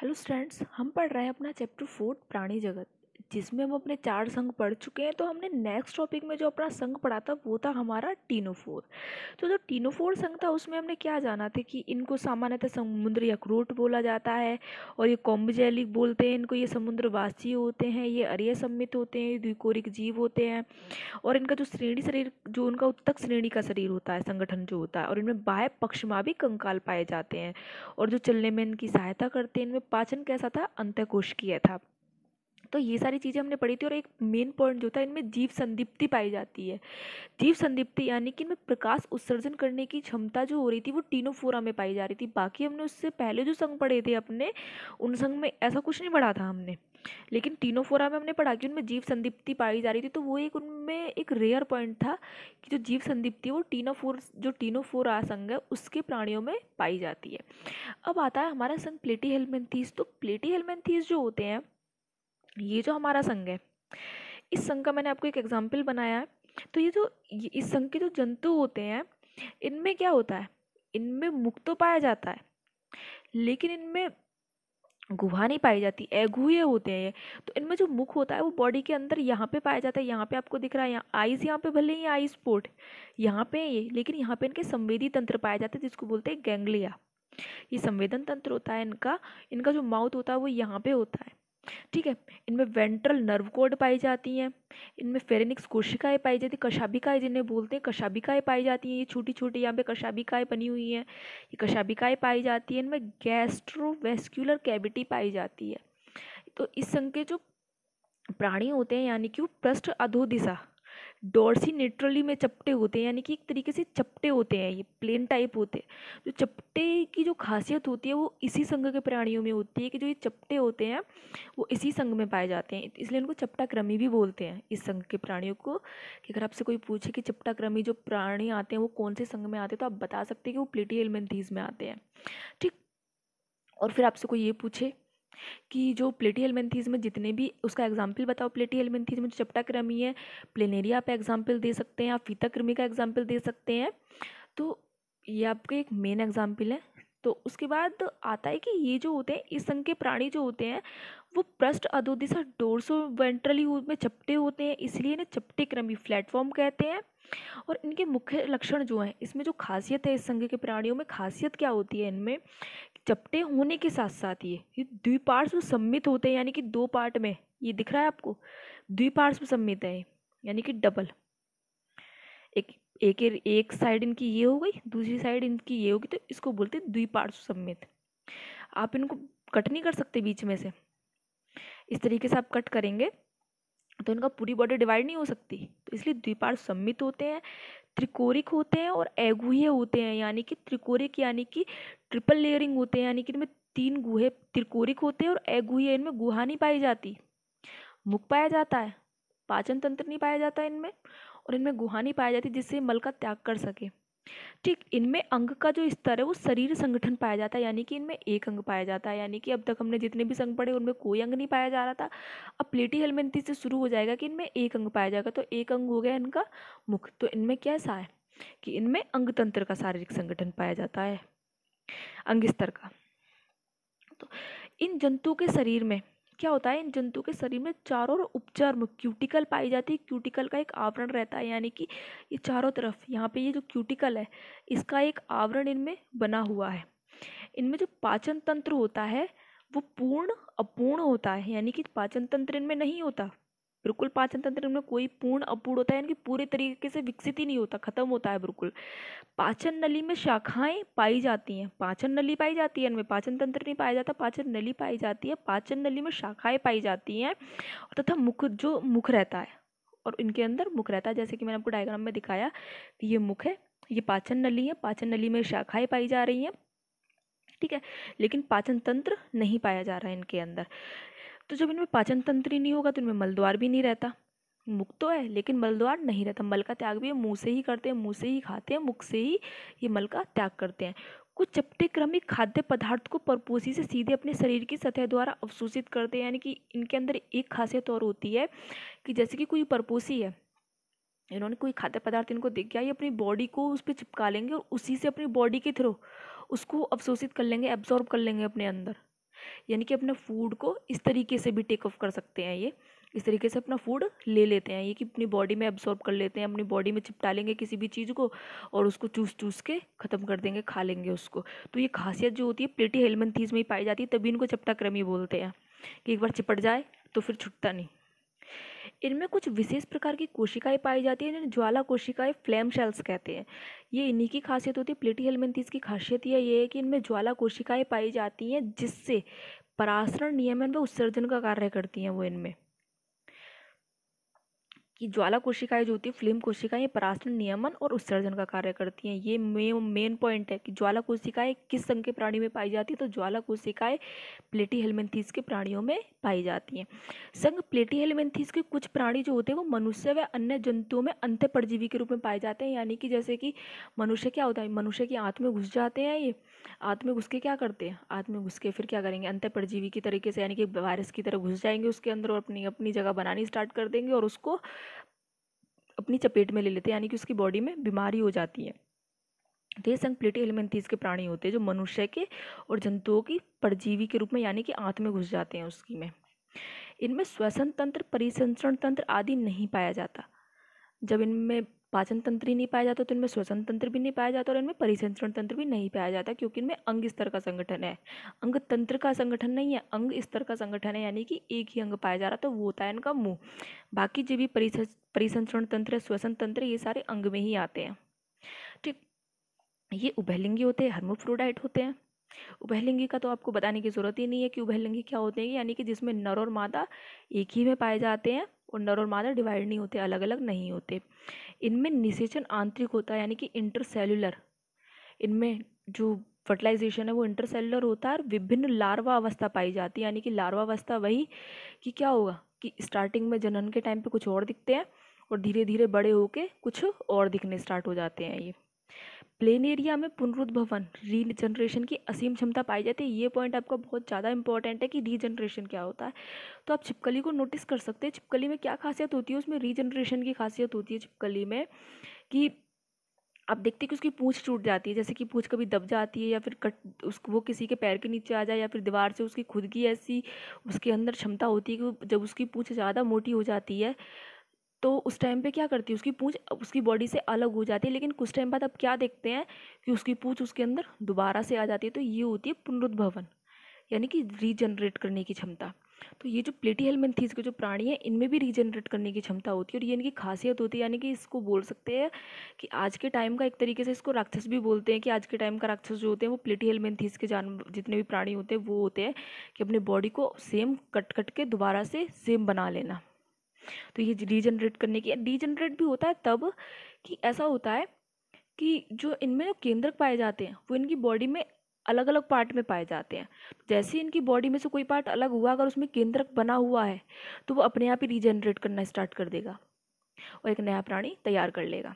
hello students हम पढ़ रहे हैं अपना चैप्टर फोर्थ प्राणी जगत जिसमें हम अपने चार संघ पढ़ चुके हैं तो हमने नेक्स्ट टॉपिक में जो अपना संघ पढ़ा था वो था हमारा टीनोफोर तो जो टीनोफोर संघ था उसमें हमने क्या जाना था कि इनको सामान्यतः समुद्री अखरोट बोला जाता है और ये कॉम्बजेलिक बोलते हैं इनको ये समुद्रवासी होते हैं ये अरिय सम्मित होते हैं द्विकोरिक जीव होते हैं और इनका जो श्रेणी शरीर जो उनका उत्तक श्रेणी का शरीर होता है संगठन जो होता है और इनमें बाह्य पक्षमा भी कंकाल पाए जाते हैं और जो चलने में इनकी सहायता करते हैं इनमें पाचन कैसा था अंत्यकोश किया था तो ये सारी चीज़ें हमने पढ़ी थी और एक मेन पॉइंट जो था इनमें जीव संदिप्ति पाई जाती है जीव संदिप्ति यानी कि इनमें प्रकाश उत्सर्जन करने की क्षमता जो हो रही थी वो टीनोफोरा में पाई जा रही थी बाकी हमने उससे पहले जो संघ पढ़े थे अपने उन संघ में ऐसा कुछ नहीं पढ़ा था हमने लेकिन टीनोफोरा में हमने पढ़ा कि उनमें जीव संदिप्ति पाई जा रही थी तो वो एक उनमें एक रेयर पॉइंट था कि जो जीव संदिप्ति है वो टीनोफोर जो टीनोफोरा संघ है उसके प्राणियों में पाई जाती है अब आता है हमारा संघ प्लेटी हेलमेंथीस तो प्लेटी हेलमेंथीस जो होते हैं ये जो हमारा संघ है इस संघ का मैंने आपको एक एग्जाम्पल बनाया है तो ये जो इस संघ के जो जंतु होते हैं इनमें क्या होता है इनमें मुख तो पाया जाता है लेकिन इनमें गुहा नहीं पाई जाती एगुए होते हैं ये तो इनमें जो मुख होता है वो बॉडी के अंदर यहाँ पे पाया जाता है यहाँ पे आपको दिख रहा है यहाँ आइज यहाँ पे भले ही आई स्पोर्ट यहाँ पे ये लेकिन यहाँ पे इनके संवेदी तंत्र पाए जाते हैं जिसको बोलते हैं गैंगलिया ये संवेदन तंत्र होता है इनका इनका जो माउथ होता है वो यहाँ पे होता है ठीक है इनमें वेंट्रल नर्व कोड पाई जाती हैं इनमें फेरेनिक्स कोशिकाएं पाई जाती कशाबिकाएं जिन्हें बोलते हैं कशाबिकाएं पाई जाती हैं ये छोटी छोटी यहाँ पे कशाबिकाएं बनी हुई हैं ये कशाबिकाएं पाई जाती हैं इनमें गैस्ट्रोवेस्क्यूलर कैविटी पाई जाती है तो इस संघ के जो प्राणी होते हैं यानी कि वो पृष्ठ अधोदिशा डोरसी नेट्रली में चपटे होते हैं यानी कि एक तरीके से चपटे होते हैं ये प्लेन टाइप होते हैं जो चपटे की जो खासियत होती है वो इसी संघ के प्राणियों में होती है कि जो ये चपटे होते हैं वो इसी संघ में पाए जाते हैं इसलिए उनको क्रमी भी बोलते हैं इस संघ के प्राणियों को कि अगर आपसे कोई पूछे कि क्रमी जो प्राणी आते हैं वो कौन से संघ में आते हैं तो आप बता सकते हैं कि वो प्लेटी एलमेंथीज में आते हैं ठीक और फिर आपसे कोई ये पूछे कि जो प्लेटी एलमेंथीज़ में जितने भी उसका एग्जाम्पल बताओ प्लेटी एलमेंथीज़ में जो क्रमी है प्लेनेरिया आप एग्जाम्पल दे सकते हैं आप फीता क्रमी का एग्जाम्पल दे सकते हैं तो ये आपके एक मेन एग्जाम्पल है तो उसके बाद आता है कि ये जो होते हैं इस संघ के प्राणी जो होते हैं वो पृष्ठ अधोदिशा डोरसो वेंट्रली में चपटे होते हैं इसलिए इन्हें चपटे क्रमी प्लेटफॉर्म कहते हैं और इनके मुख्य लक्षण जो हैं इसमें जो खासियत है इस संघ के प्राणियों में खासियत क्या होती है इनमें चपटे होने के साथ साथ ये ये द्विपार्श्व सम्मित होते हैं यानी कि दो पार्ट में ये दिख रहा है आपको द्विपार्श्व सम्मित है यानी कि डबल एक एक एक साइड इनकी ये हो गई दूसरी साइड इनकी ये होगी तो इसको बोलते हैं द्विपार्श्व सम्मित आप इनको कट नहीं कर सकते बीच में से इस तरीके से आप कट करेंगे तो इनका पूरी बॉडी डिवाइड नहीं हो सकती तो इसलिए द्विपार्श्व सम्मित होते हैं त्रिकोरिक होते हैं और एगुहे होते हैं यानी कि त्रिकोरिक यानी कि ट्रिपल लेयरिंग होते हैं यानी कि इनमें तीन गुहे त्रिकोरिक होते हैं और एगुहे इनमें गुहा नहीं पाई जाती मुख पाया जाता है पाचन तंत्र नहीं पाया जाता इनमें और इनमें गुहानी पाई जाती है जिससे मल का त्याग कर सके ठीक इनमें अंग का जो स्तर है वो शरीर संगठन पाया जाता है यानी कि इनमें एक अंग पाया जाता है यानी कि अब तक हमने जितने भी संग पढ़े उनमें कोई अंग नहीं पाया जा रहा था अब प्लेटी हेलमेंती से शुरू हो जाएगा कि इनमें एक अंग पाया जाएगा तो एक अंग हो गया इनका मुख तो इनमें कैसा है कि इनमें अंग तंत्र का शारीरिक संगठन पाया जाता है अंग स्तर का तो इन जंतुओं के शरीर में क्या होता है इन जंतु के शरीर में चारों ओर उपचर्म क्यूटिकल पाई जाती है क्यूटिकल का एक आवरण रहता है यानी कि ये चारों तरफ यहाँ पे ये जो क्यूटिकल है इसका एक आवरण इनमें बना हुआ है इनमें जो पाचन तंत्र होता है वो पूर्ण अपूर्ण होता है यानी कि पाचन तंत्र इनमें नहीं होता बिल्कुल पाचन तंत्र में कोई पूर्ण अपूर्ण होता है यानी कि पूरे तरीके से विकसित ही नहीं होता खत्म होता है बिल्कुल पाचन नली में शाखाएं पाई जाती हैं पाचन नली पाई जाती है इनमें पाचन तंत्र नहीं पाया जाता पाचन नली पाई जाती है पाचन नली में शाखाएं पाई जाती हैं तथा मुख जो मुख रहता है और इनके अंदर मुख रहता है जैसे कि मैंने आपको डायग्राम में दिखाया कि ये मुख है ये पाचन नली है पाचन नली में शाखाएं पाई जा रही हैं ठीक है लेकिन पाचन तंत्र नहीं पाया जा रहा है इनके अंदर तो जब इनमें पाचन तंत्र ही नहीं होगा तो इनमें मलद्वार भी नहीं रहता मुख तो है लेकिन मलद्वार नहीं रहता मल का त्याग भी मुंह से ही करते हैं मुंह से ही खाते हैं मुख से ही ये मल का त्याग करते हैं कुछ चपटे क्रमिक खाद्य पदार्थ को परपोसी से सीधे अपने शरीर की सतह द्वारा अवशोषित करते हैं यानी कि इनके अंदर एक खासियत और होती है कि जैसे कि कोई परपोसी है इन्होंने कोई खाद्य पदार्थ इनको दिख गया ये अपनी बॉडी को उस पर चिपका लेंगे और उसी से अपनी बॉडी के थ्रू उसको अवशोषित कर लेंगे एब्जॉर्ब कर लेंगे अपने अंदर यानी कि अपना फूड को इस तरीके से भी टेक ऑफ कर सकते हैं ये इस तरीके से अपना फूड ले लेते हैं ये कि अपनी बॉडी में एब्जॉर्ब कर लेते हैं अपनी बॉडी में चिपटा लेंगे किसी भी चीज़ को और उसको चूस चूस के ख़त्म कर देंगे खा लेंगे उसको तो ये खासियत जो होती है प्लेटी हेलमेंथीज में ही पाई जाती है तभी इनको चपटा क्रमी बोलते हैं कि एक बार चिपट जाए तो फिर छुटता नहीं इनमें कुछ विशेष प्रकार की कोशिकाएं पाई जाती हैं जिन्हें ज्वाला कोशिकाएं फ्लेम सेल्स कहते हैं ये इन्हीं की खासियत होती है प्लेटी हेलमेंथीज की खासियत यह है कि इनमें ज्वाला कोशिकाएं पाई जाती हैं जिससे परासरण नियमन व उत्सर्जन का कार्य करती हैं वो इनमें कि ज्वाला कोशिकाएं जो होती है फिल्म कोशिकाएं ये परासरण नियमन और उत्सर्जन का कार्य करती हैं ये मेन पॉइंट है कि ज्वाला कोशिकाएं किस संघ के प्राणी में पाई जाती है तो ज्वाला कोशिकाएं प्लेटी हेलमेंथीस के प्राणियों में पाई जाती हैं संघ प्लेटी हेलमेंथीस के कुछ प्राणी जो होते हैं वो मनुष्य व अन्य जंतुओं में अंत परजीवी के रूप में पाए जाते हैं यानी कि जैसे कि मनुष्य क्या होता है मनुष्य की आँख में घुस जाते हैं ये आँख में घुस के क्या करते हैं आँख में घुस के फिर क्या करेंगे अंत परजीवी की तरीके से यानी कि वायरस की तरह घुस जाएंगे उसके अंदर और अपनी अपनी जगह बनानी स्टार्ट कर देंगे और उसको अपनी चपेट में ले लेते हैं यानी कि उसकी बॉडी में बीमारी हो जाती है तो ये प्लेटी हेलमेंथीज के प्राणी होते हैं जो मनुष्य के और जंतुओं की परजीवी के रूप में यानी कि आंत में घुस जाते हैं उसकी में इनमें श्वसन तंत्र परिसंचरण तंत्र आदि नहीं पाया जाता जब इनमें पाचन तंत्र ही नहीं पाया जाता तो इनमें श्वसन तंत्र भी नहीं पाया जाता और इनमें परिसंचरण तंत्र भी नहीं पाया जाता क्योंकि इनमें अंग स्तर का संगठन है अंग तंत्र का संगठन नहीं है अंग स्तर का संगठन है यानी कि एक ही अंग पाया जा रहा तो वो होता है इनका मुँह बाकी जो भी परिसंचरण तंत्र है श्वसन तंत्र ये सारे अंग में ही आते हैं ठीक ये उभयलिंगी होते हैं हर्मोफ्रोडाइट होते हैं उभयलिंगी का तो आपको बताने की ज़रूरत ही नहीं है कि उभयलिंगी क्या होते हैं यानी कि जिसमें नर और मादा एक ही में पाए जाते हैं और नर और मादा डिवाइड नहीं होते अलग अलग नहीं होते इनमें निषेचन आंतरिक होता है यानी कि इंटरसेलुलर इनमें जो फर्टिलाइजेशन है वो इंटरसेलुलर होता है और विभिन्न लार्वा अवस्था पाई जाती है यानी कि लार्वा अवस्था वही कि क्या होगा कि स्टार्टिंग में जनन के टाइम पे कुछ और दिखते हैं और धीरे धीरे बड़े होके कुछ और दिखने स्टार्ट हो जाते हैं ये प्लेन एरिया में पुनरुद्भवन रीजनरेशन की असीम क्षमता पाई जाती है ये पॉइंट आपका बहुत ज़्यादा इंपॉर्टेंट है कि रीजनरेशन क्या होता है तो आप छिपकली को नोटिस कर सकते हैं छिपकली में क्या खासियत होती है उसमें रीजनरेशन की खासियत होती है छिपकली में कि आप देखते हैं कि उसकी पूँछ टूट जाती है जैसे कि पूँछ कभी दब जाती है या फिर कट उस वो किसी के पैर के नीचे आ जाए या फिर दीवार से उसकी खुद की ऐसी उसके अंदर क्षमता होती है कि जब उसकी पूँछ ज़्यादा मोटी हो जाती है तो उस टाइम पे क्या करती है उसकी पूँछ उसकी बॉडी से अलग हो जाती है लेकिन कुछ टाइम बाद आप क्या देखते हैं कि उसकी पूँछ उसके अंदर दोबारा से आ जाती है तो ये होती है पुनरुद्भवन यानी कि रीजनरेट करने की क्षमता तो ये जो प्लेटी हेलमेंथीज के जो प्राणी हैं इनमें भी रीजनरेट करने की क्षमता होती है और ये इनकी खासियत होती है यानी कि इसको बोल सकते हैं कि आज के टाइम का एक तरीके से इसको राक्षस भी बोलते हैं कि आज के टाइम का राक्षस जो होते हैं वो प्लेटी हेलमेंथीज के जानवर जितने भी प्राणी होते हैं वो होते हैं कि अपने बॉडी को सेम कट कट के दोबारा से सेम बना लेना तो ये रीजनरेट करने की रीजनरेट भी होता है तब कि ऐसा होता है कि जो इनमें केंद्रक पाए जाते हैं वो इनकी बॉडी में अलग अलग पार्ट में पाए जाते हैं जैसे इनकी बॉडी में से कोई पार्ट अलग हुआ अगर उसमें केंद्रक बना हुआ है तो वो अपने आप ही रीजनरेट करना स्टार्ट कर देगा और एक नया प्राणी तैयार कर लेगा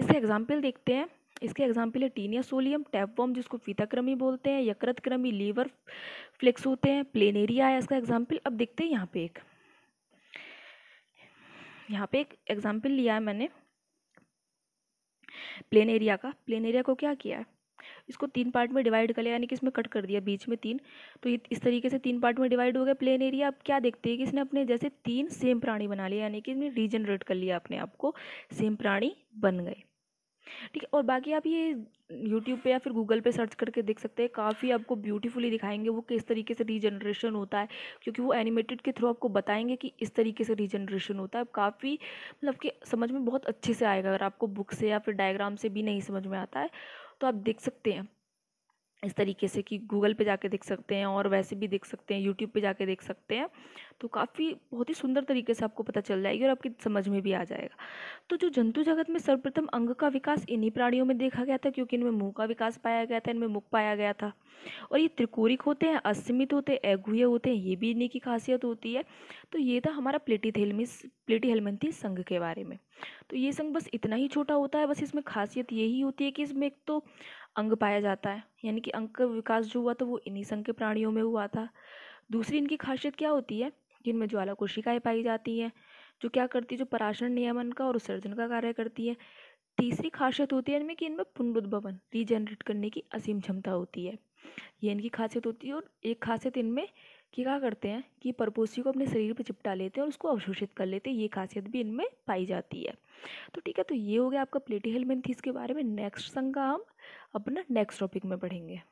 इसका एग्जाम्पल देखते हैं इसके एग्जाम्पल है टीनिया सोलियम टैपवॉम जिसको फीताक्रमी बोलते हैं यकृतक्रमी लीवर फ्लेक्स होते हैं प्लेनेरिया है इसका एग्जाम्पल अब देखते हैं यहाँ पे एक यहाँ पे एक एग्ज़ाम्पल लिया है मैंने प्लेन एरिया का प्लेन एरिया को क्या किया है इसको तीन पार्ट में डिवाइड कर लिया यानी कि इसमें कट कर दिया बीच में तीन तो इस तरीके से तीन पार्ट में डिवाइड हो गया प्लेन एरिया अब क्या देखते हैं कि इसने अपने जैसे तीन सेम प्राणी बना लिया यानी कि इसने रीजनरेट कर लिया अपने आप को सेम प्राणी बन गए ठीक है और बाकी आप ये यूट्यूब पे या फिर गूगल पे सर्च करके देख सकते हैं काफ़ी आपको ब्यूटीफुली दिखाएंगे वो किस तरीके से रीजनरेशन होता है क्योंकि वो एनिमेटेड के थ्रू आपको बताएंगे कि इस तरीके से रीजनरेशन होता है काफ़ी मतलब कि समझ में बहुत अच्छे से आएगा अगर आपको बुक से या फिर डायग्राम से भी नहीं समझ में आता है तो आप देख सकते हैं इस तरीके से कि गूगल पे जाके देख सकते हैं और वैसे भी देख सकते हैं यूट्यूब पे जाके देख सकते हैं तो काफ़ी बहुत ही सुंदर तरीके से आपको पता चल जाएगी और आपकी समझ में भी आ जाएगा तो जो जंतु जगत में सर्वप्रथम अंग का विकास इन्हीं प्राणियों में देखा गया था क्योंकि इनमें मुँह का विकास पाया गया था इनमें मुख पाया गया था और ये त्रिकोरिक होते हैं अस्मित होते हैं एगुहे होते हैं ये भी इन्हीं की खासियत होती है तो ये था हमारा प्लेटी प्लेटी प्लेटीहेलमेंथी संघ के बारे में तो ये संघ बस इतना ही छोटा होता है बस इसमें खासियत यही होती है कि इसमें एक तो अंग पाया जाता है यानी कि अंग का विकास जो हुआ था वो इन्हीं संघ के प्राणियों में हुआ था दूसरी इनकी खासियत क्या होती है कि इनमें ज्वाला कोशिकाएँ पाई जाती हैं जो क्या करती है जो पराशरण नियमन का और उत्सर्जन का कार्य करती है तीसरी खासियत होती है इनमें कि इनमें पुनरुद्भवन रीजनरेट करने की असीम क्षमता होती है ये इनकी खासियत होती है और एक खासियत इनमें कि क्या करते हैं कि परपोसी को अपने शरीर पर चिपटा लेते हैं और उसको अवशोषित कर लेते हैं ये खासियत भी इनमें पाई जाती है तो ठीक है तो ये हो गया आपका प्लेटी हेलमेंथीस के बारे में नेक्स्ट संघ का हम अपना नेक्स्ट टॉपिक में पढ़ेंगे